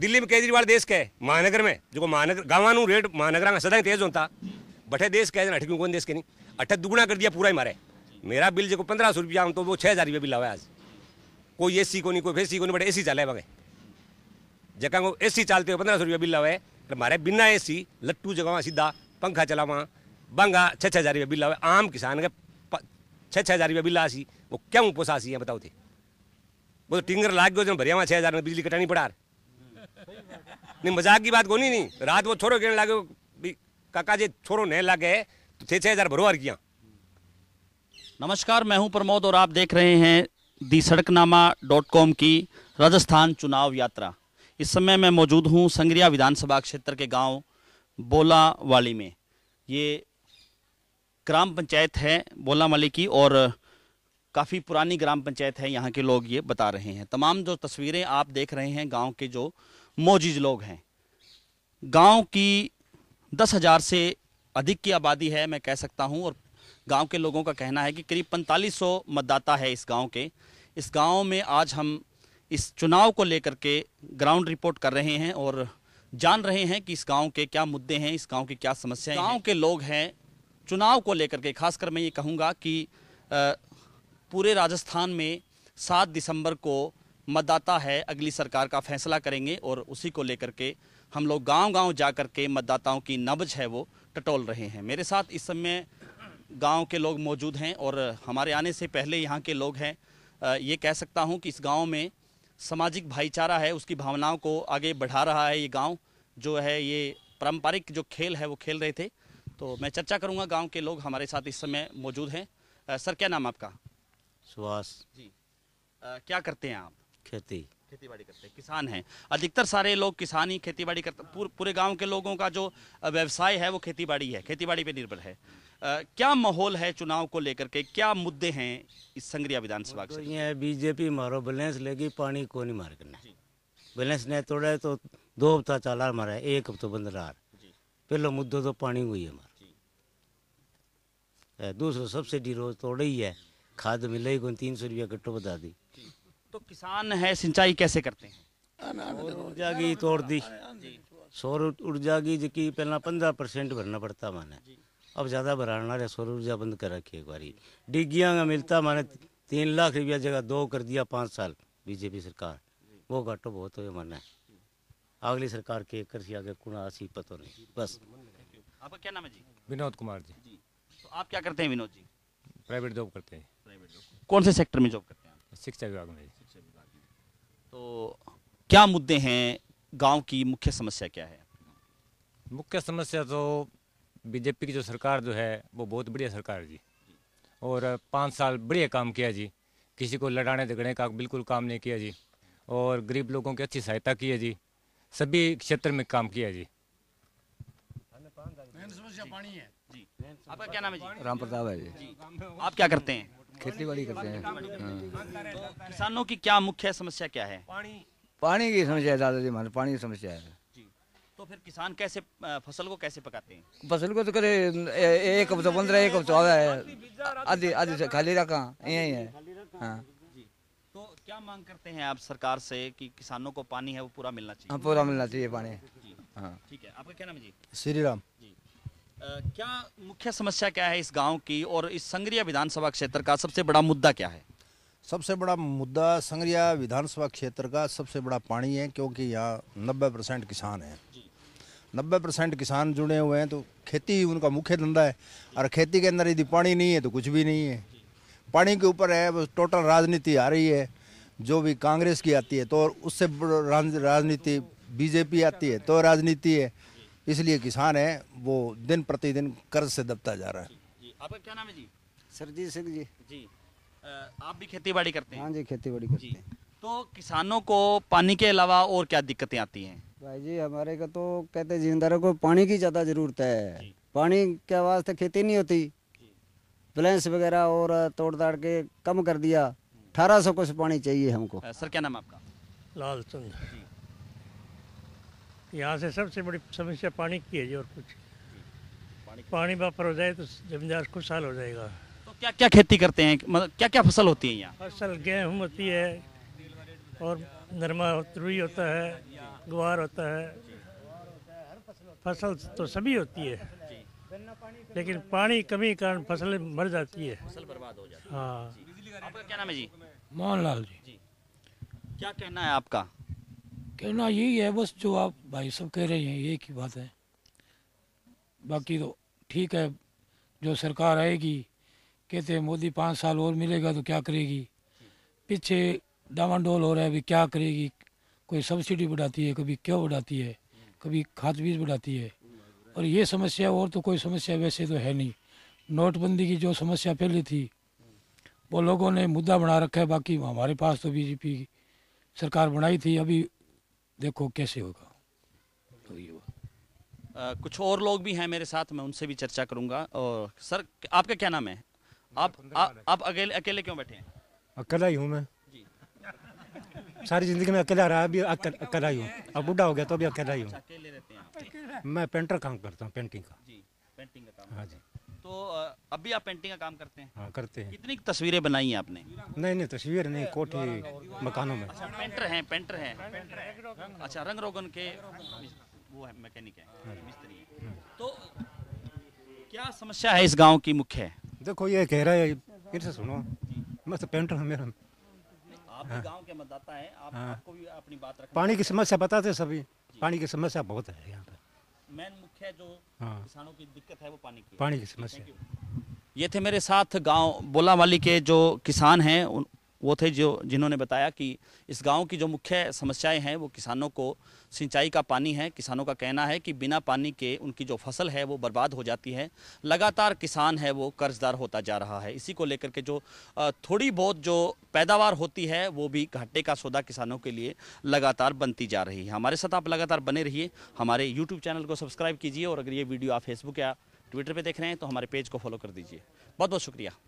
दिल्ली में केजरीवाल देश के महानगर में जो महानगर गाँव रेट महानगर का सदा तेज होता बठे देश के अठ कौन देश के नहीं अठे दुगुना कर दिया पूरा ही मारे मेरा बिल जो पंद्रह सौ रुपया तो वो छः हज़ार रुपया बिल आवा आज कोई ए सी को नहीं कोई ए सी को नहीं बट ए सी चले मगे जगह को ए सी चालते हो पंद्रह सौ रुपया बिल आवे तो मारे बिना ए सी लट्टू जगह सीधा पंखा चलावा बंगा छः छः हज़ार रुपया बिल आवे आम किसान के छः छः हज़ार रुपया बिल आसी वो क्यों पोसा सी बताओ थे वो तो टिंगर लाग गए भरिया छः हज़ार में बिजली कटानी पड़ा नहीं मजाक की बात कोनी नहीं रात वो छोरो कहने लागे काका जी छोरो नहीं लागे तो छः छः हजार भरोवार किया नमस्कार मैं हूं प्रमोद और आप देख रहे हैं दी सड़कनामा डॉट कॉम की राजस्थान चुनाव यात्रा इस समय मैं मौजूद हूं संगरिया विधानसभा क्षेत्र के गांव बोला वाली में ये ग्राम पंचायत है बोला वाली की और काफ़ी पुरानी ग्राम पंचायत है यहाँ के लोग ये बता रहे हैं तमाम जो तस्वीरें आप देख रहे हैं गांव के जो मोजिज लोग हैं गांव की दस हज़ार से अधिक की आबादी है मैं कह सकता हूं और गांव के लोगों का कहना है कि करीब पैंतालीस सौ मतदाता है इस गांव के इस गांव में आज हम इस चुनाव को लेकर के ग्राउंड रिपोर्ट कर रहे हैं और जान रहे हैं कि इस गांव के क्या मुद्दे हैं इस गांव की क्या समस्याएं गांव के लोग हैं चुनाव को लेकर के खासकर मैं ये कहूँगा कि पूरे राजस्थान में सात दिसंबर को मतदाता है अगली सरकार का फैसला करेंगे और उसी को लेकर के हम लोग गांव-गांव जा कर के मतदाताओं की नब्ज है वो टटोल रहे हैं मेरे साथ इस समय गांव के लोग मौजूद हैं और हमारे आने से पहले यहाँ के लोग हैं ये कह सकता हूँ कि इस गाँव में सामाजिक भाईचारा है उसकी भावनाओं को आगे बढ़ा रहा है ये गाँव जो है ये पारंपरिक जो खेल है वो खेल रहे थे तो मैं चर्चा करूँगा गाँव के लोग हमारे साथ इस समय मौजूद हैं सर क्या नाम आपका सुहास जी आ, क्या करते हैं आप खेती खेती बाड़ी करते हैं किसान हैं अधिकतर सारे लोग किसान ही खेती बाड़ी करते पूर, पूरे गांव के लोगों का जो व्यवसाय है वो खेती बाड़ी है खेती बाड़ी पर निर्भर है आ, क्या माहौल है चुनाव को लेकर के क्या मुद्दे हैं इस संग्रिया विधानसभा तो ये बीजेपी मारो बैलेंस लेगी पानी को नहीं मार करना बैलेंस ने तोड़े तो दो हफ्ता चालार मारा एक हफ्ता बंद रहा पहले मुद्दों तो पानी हुई है मारा दूसरा सब्सिडी रोज तोड़े ही है खाद मिलेगी तीन सौ रुपया कट्टो बता दी तो किसान है सिंचाई कैसे करते हैं ऊर्जा की तोड़ दी सौर ऊर्जा की जी की पहला पंद्रह परसेंट भरना पड़ता माने अब ज़्यादा भराना सौर ऊर्जा बंद कर रखी एक बारी डिग्गिया का मिलता माने तीन लाख रुपया जगह दो कर दिया पाँच साल बीजेपी सरकार वो घाटो बहुत हो माना है अगली सरकार के कर सी आगे कुना सी पता नहीं बस आपका क्या नाम है जी विनोद कुमार जी, तो आप क्या करते हैं विनोद जी प्राइवेट जॉब करते हैं कौन से सेक्टर में जॉब करते हैं शिक्षा विभाग में तो क्या मुद्दे हैं गांव की मुख्य समस्या क्या है मुख्य समस्या तो बीजेपी की जो सरकार जो है वो बहुत बढ़िया सरकार जी और पाँच साल बढ़िया काम किया जी किसी को लड़ाने झगड़ने का बिल्कुल काम नहीं किया जी और गरीब लोगों की अच्छी सहायता की है जी सभी क्षेत्र में काम किया जी समस्या पानी है जी आपका क्या नाम है जी राम प्रताप है जी आप क्या करते हैं खेती बाड़ी करते हैं हाँ। तो किसानों की क्या मुख्य समस्या क्या है पानी की समस्या दादाजी मान पानी की समस्या है तो फिर किसान कैसे फसल को कैसे पकाते हैं फसल को तो करे एक हफ्ता पंद्रह एक हफ्ता है आधी आधी खाली रखा यही है हाँ तो क्या मांग करते हैं आप सरकार से कि किसानों को पानी है वो पूरा मिलना चाहिए हाँ, पूरा मिलना चाहिए पानी हाँ। ठीक है आपका क्या नाम है जी श्री राम जी क्या मुख्य समस्या क्या है इस गांव की और इस संग्रिया विधानसभा क्षेत्र का सबसे बड़ा मुद्दा क्या है सबसे बड़ा मुद्दा संग्रिया विधानसभा क्षेत्र का सबसे बड़ा पानी है क्योंकि यहाँ नब्बे परसेंट किसान हैं नब्बे परसेंट किसान जुड़े हुए हैं तो खेती ही उनका मुख्य धंधा है और खेती के अंदर यदि पानी नहीं है तो कुछ भी नहीं है पानी के ऊपर है टोटल राजनीति आ रही है जो भी कांग्रेस की आती है तो उससे राजनीति बीजेपी आती है तो राजनीति है इसलिए किसान है वो दिन प्रतिदिन कर्ज से दबता जा रहा है आपका क्या नाम है जी सरजीत सिंह जी जी आप भी खेती बाड़ी करते हैं हाँ जी खेती बाड़ी करते हैं तो किसानों को पानी के अलावा और क्या दिक्कतें आती हैं भाई जी हमारे का तो कहते जिमींदारों को पानी की ज़्यादा ज़रूरत है पानी के वास्ते खेती नहीं होती बैलेंस वगैरह और तोड़ ताड़ के कम कर दिया अठारह सौ कुछ पानी चाहिए हमको सर क्या नाम आपका लाल चंद यहाँ से सबसे बड़ी समस्या पानी की है जी और कुछ पानी, पानी वापर हो जाए तो जमींदार खुशहाल हो जाएगा तो क्या क्या खेती करते हैं मतलब क्या क्या फसल होती है यहाँ फसल गेहूँ होती है और नरमा रुई होता है ग्वार होता है फसल तो सभी होती है लेकिन पानी कमी के कारण फसल मर जाती है फसल बर्बाद हो जाती है हाँ आपका क्या नाम है जी लाल जी क्या कहना है आपका कहना यही है बस जो आप भाई सब कह रहे हैं ये की बात है बाकी तो ठीक है जो सरकार आएगी कहते हैं मोदी पाँच साल और मिलेगा तो क्या करेगी पीछे डामाडोल हो रहा है अभी क्या करेगी कोई सब्सिडी बढ़ाती है कभी क्यों बढ़ाती है कभी खाद बीज बढ़ाती है और ये समस्या और तो कोई समस्या वैसे तो है नहीं नोटबंदी की जो समस्या पहले थी वो लोगों ने मुद्दा बना रखा है बाकी हमारे पास तो बीजेपी सरकार बनाई थी अभी देखो कैसे होगा तो ये आ, कुछ और लोग भी हैं मेरे साथ मैं उनसे भी चर्चा करूंगा और सर आपका क्या नाम है आप आ, आप अकेले अकेले क्यों बैठे हैं अकेला ही हूँ मैं जी सारी जिंदगी में अकेला रहा अभी अकेला ही हूँ अब बुढ़ा हो गया तो अभी अकेला ही हूँ अच्छा, मैं पेंटर काम करता हूँ पेंटिंग का पेंटिंग का काम हाँ जी तो अब भी आप पेंटिंग का काम करते हैं हाँ करते हैं कितनी तस्वीरें बनाई हैं आपने नहीं नहीं तस्वीर नहीं कोठी मकानों में अच्छा पेंटर हैं पेंटर हैं अच्छा रंग रोगन के वो है मैकेनिक है मिस्त्री हाँ। तो क्या समस्या है इस गांव की मुख्य है देखो ये कह रहा है से सुनो मैं तो पेंटर हूँ मेरा आप हाँ। के मतदाता है हाँ। आपको भी अपनी बात पानी की समस्या बताते सभी पानी की समस्या बहुत है यहाँ पर मेन मुख्य जो हाँ। किसानों की दिक्कत है वो पानी की पानी की समस्या ये थे मेरे साथ गांव वाली के जो किसान हैं वो थे जो जिन्होंने बताया कि इस गांव की जो मुख्य समस्याएं हैं वो किसानों को सिंचाई का पानी है किसानों का कहना है कि बिना पानी के उनकी जो फसल है वो बर्बाद हो जाती है लगातार किसान है वो कर्जदार होता जा रहा है इसी को लेकर के जो थोड़ी बहुत जो पैदावार होती है वो भी घाटे का सौदा किसानों के लिए लगातार बनती जा रही है हमारे साथ आप लगातार बने रहिए हमारे यूट्यूब चैनल को सब्सक्राइब कीजिए और अगर ये वीडियो आप फेसबुक या ट्विटर पर देख रहे हैं तो हमारे पेज को फॉलो कर दीजिए बहुत बहुत शुक्रिया